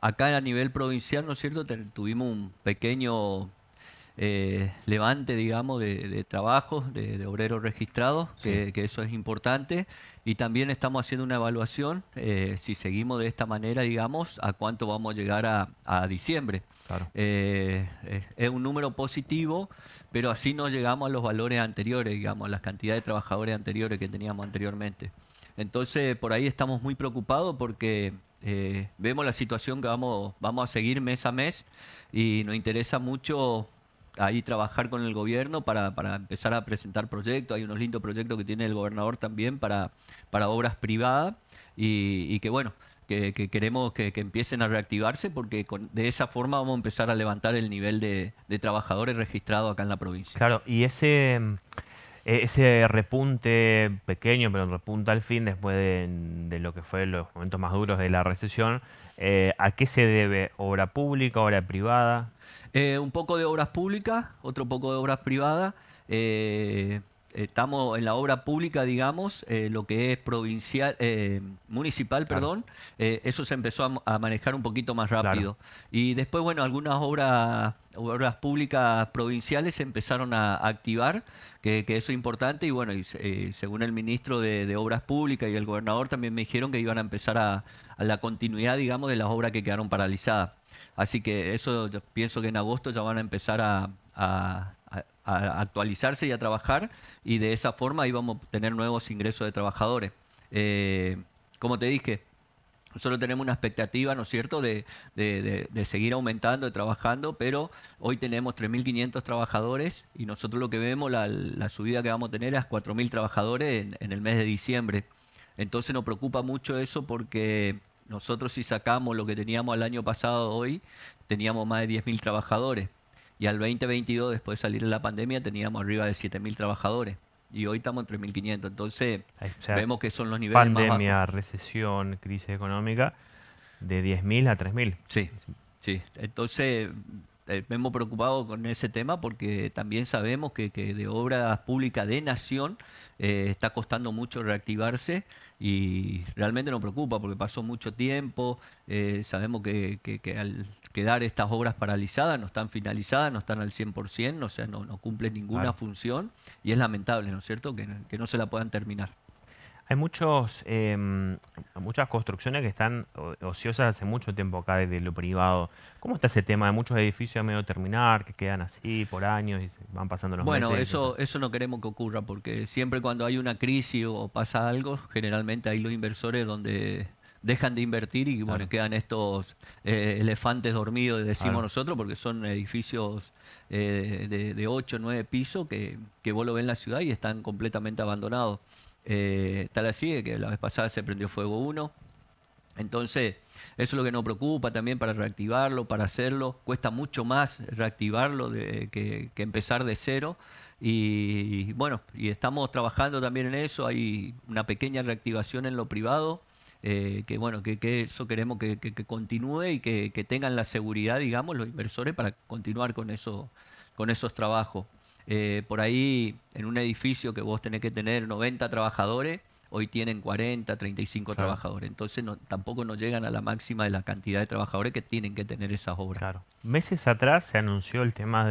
acá a nivel provincial, ¿no es cierto? tuvimos un pequeño eh, levante, digamos, de, trabajos, de, obreros registrados, que, eso es importante. Y también estamos haciendo una evaluación, eh, si seguimos de esta manera, digamos, a cuánto vamos a llegar a, diciembre. Eh, es, es, un número positivo, pero así no llegamos a los valores anteriores, digamos, a las cantidades de trabajadores anteriores que teníamos anteriormente. Entonces, por ahí estamos muy preocupados porque eh, vemos la situación que vamos, vamos a seguir mes a mes y nos interesa mucho ahí trabajar con el gobierno para, para, empezar a presentar proyectos. Hay unos lindos proyectos que tiene el gobernador también para, para obras privadas y, que bueno, que, queremos que, empiecen a reactivarse porque de esa forma vamos a empezar a levantar el nivel de, de trabajadores registrados acá en la provincia. Claro, y ese... E-, ese repunte pequeño, pero repunta al fin después de, lo que fue los momentos más duros de la recesión, eh, ¿a qué se debe? ¿Obra pública, obra privada? Eh, un poco de obras públicas, otro poco de obras privadas. Eh, estamos en la obra pública, digamos, eh, lo que es provincial, eh, municipal, perdón, eh, eso se empezó a, manejar un poquito más rápido. Y después, bueno, algunas obras obras públicas provinciales se empezaron a, activar, que, eso es importante, y bueno, y, según el ministro de, Obras Públicas y el gobernador también me dijeron que iban a empezar a, a la continuidad, digamos, de las obras que quedaron paralizadas. Así que eso yo pienso que en agosto ya van a empezar a a actualizarse y a trabajar y de esa forma íbamos a tener nuevos ingresos de trabajadores. Eh, como te dije, nosotros tenemos una expectativa, ¿no es cierto?, de, seguir aumentando, de trabajando, pero hoy tenemos 3.500 trabajadores y nosotros lo que vemos, la, la subida que vamos a tener es 4.000 trabajadores en, en el mes de diciembre. Entonces nos preocupa mucho eso porque nosotros si sacamos lo que teníamos el año pasado hoy, teníamos más de 10.000 trabajadores. Y al 2022, después de salir de la pandemia, teníamos arriba de 7.000 trabajadores. Y hoy estamos en 3.500. Entonces, vemos que son los niveles pandemia, Pandemia, recesión, crisis económica, de 10.000 a 3.000. Sí, sí. Entonces, hemos eh, preocupado con ese tema porque también sabemos que, de obras públicas de nación eh, está costando mucho reactivarse y realmente nos preocupa porque pasó mucho tiempo, eh, sabemos que, al quedar estas obras paralizadas no están finalizadas, no están al 100%, o sea, no, no cumplen ninguna función y es lamentable, ¿no es cierto?, que no se la puedan terminar. Hay muchos, em, muchas construcciones que están ociosas hace mucho tiempo acá desde lo privado. ¿Cómo está ese tema de muchos edificios a medio terminar que quedan así por años y van pasando los bueno, meses? Bueno, eso, eso no queremos que ocurra porque siempre cuando hay una crisis o pasa algo, generalmente hay los inversores donde dejan de invertir y bueno, quedan estos eh, elefantes dormidos, decimos nosotros, porque son edificios eh, de, de 8 9 pisos que, que vos lo ves en la ciudad y están completamente abandonados. Eh, tal así, que la vez pasada se prendió fuego uno. Entonces, eso es lo que nos preocupa también para reactivarlo, para hacerlo. Cuesta mucho más reactivarlo que, empezar de cero. Y, bueno, y estamos trabajando también en eso. Hay una pequeña reactivación en lo privado. Eh, que bueno, que, eso queremos que, que continúe y que, tengan la seguridad, digamos, los inversores para continuar con, eso, con esos trabajos. Eh, por ahí, en un edificio que vos tenés que tener 90 trabajadores, hoy tienen 40, 35 trabajadores. Entonces no, tampoco nos llegan a la máxima de la cantidad de trabajadores que tienen que tener esas obras. Meses atrás se anunció el tema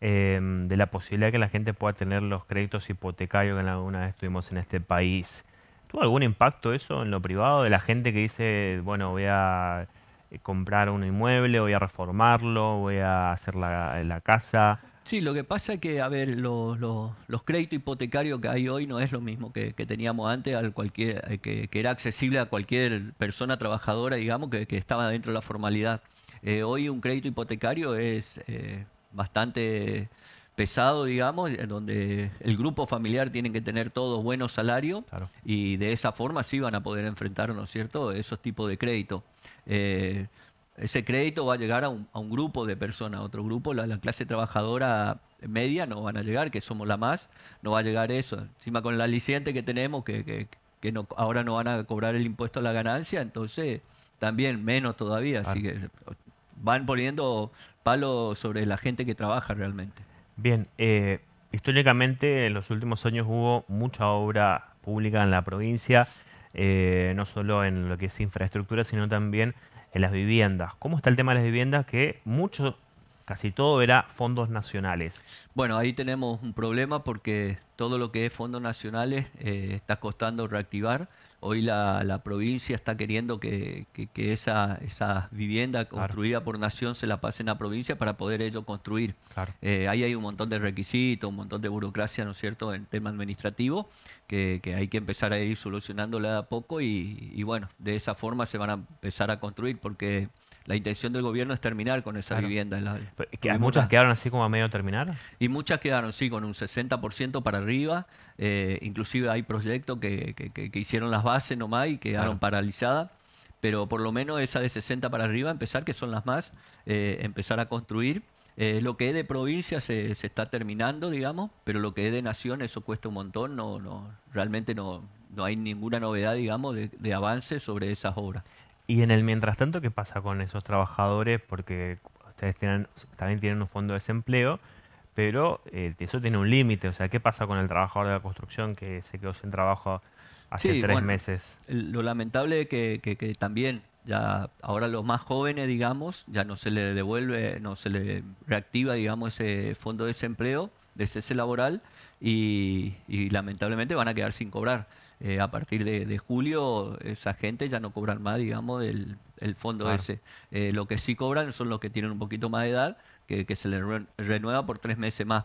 em, de, la posibilidad de que la gente pueda tener los créditos hipotecarios que alguna vez tuvimos en este país. ¿Tuvo algún impacto eso en lo privado de la gente que dice, bueno, voy a eh, comprar un inmueble, voy a reformarlo, voy a hacer la casa? Sí, lo que pasa es que, a ver, los créditos hipotecarios que hay hoy no es lo mismo que, teníamos antes, al cualquier, eh, que, era accesible a cualquier persona trabajadora, digamos, que, estaba dentro de la formalidad. Eh, hoy un crédito hipotecario es eh, bastante pesado, digamos, donde el grupo familiar tiene que tener todos buenos salarios y de esa forma sí van a poder enfrentar, ¿no es cierto?, esos tipos de crédito. Eh, ese crédito va a llegar a un, grupo de personas, a otro grupo, la, clase trabajadora media no van a llegar, que somos la más, no va a llegar eso. Encima con la aliciente que tenemos, que, que, que no, ahora no van a cobrar el impuesto a la ganancia, entonces también menos todavía. Así que van poniendo palo sobre la gente que trabaja realmente. Bien, eh, históricamente en los últimos años hubo mucha obra pública en la provincia, eh, no solo en lo que es infraestructura, sino también en las viviendas. ¿Cómo está el tema de las viviendas? Que muchos Casi todo era fondos nacionales. Bueno, ahí tenemos un problema porque todo lo que es fondos nacionales eh, está costando reactivar. Hoy la, provincia está queriendo que, esa, esa, vivienda construida por Nación se la pasen a provincia para poder ellos construir. Eh, ahí hay un montón de requisitos, un montón de burocracia, ¿no es cierto?, en tema administrativo, que, hay que empezar a ir solucionándola a poco y, y, bueno, de esa forma se van a empezar a construir porque la intención del gobierno es terminar con esas viviendas, vivienda. que ¿Muchas quedaron así como a medio terminar? Y muchas quedaron, sí, con un 60% para arriba. Eh, inclusive hay proyectos que, hicieron las bases nomás y quedaron paralizadas. Pero por lo menos esa de 60 para arriba, empezar, que son las más, eh, empezar a construir. Eh, lo que es de provincia se, se, está terminando, digamos, pero lo que es de nación, eso cuesta un montón. No, no, realmente no, no hay ninguna novedad, digamos, de, de avance sobre esas obras. Y en el mientras tanto, ¿qué pasa con esos trabajadores? Porque ustedes tienen, también tienen un fondo de desempleo, pero eh, eso tiene un límite. O sea, ¿qué pasa con el trabajador de la construcción que se quedó sin trabajo hace tres meses? Lo lamentable que, que, que también ya ahora los más jóvenes, digamos, ya no se le devuelve, no se le reactiva, digamos, ese fondo de desempleo de cese laboral y, lamentablemente van a quedar sin cobrar. Eh, a partir de, julio esa gente ya no cobran más, digamos, del el fondo ese. Eh, lo que sí cobran son los que tienen un poquito más de edad, que, se les renueva por tres meses más.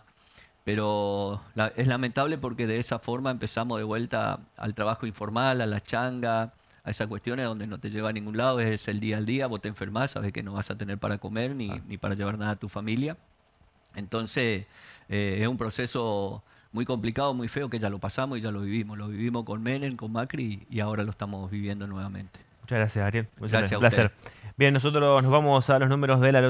Pero es lamentable porque de esa forma empezamos de vuelta al trabajo informal, a la changa, a esas cuestiones donde no te lleva a ningún lado, es el día al día, vos te enfermas, sabes que no vas a tener para comer ni, ni para llevar nada a tu familia. Entonces, eh, es un proceso muy complicado, muy feo, que ya lo pasamos y ya lo vivimos. Lo vivimos con Menem, con Macri y ahora lo estamos viviendo nuevamente. Muchas gracias, Ariel. Pues un placer. Bien, nosotros nos vamos a los números de la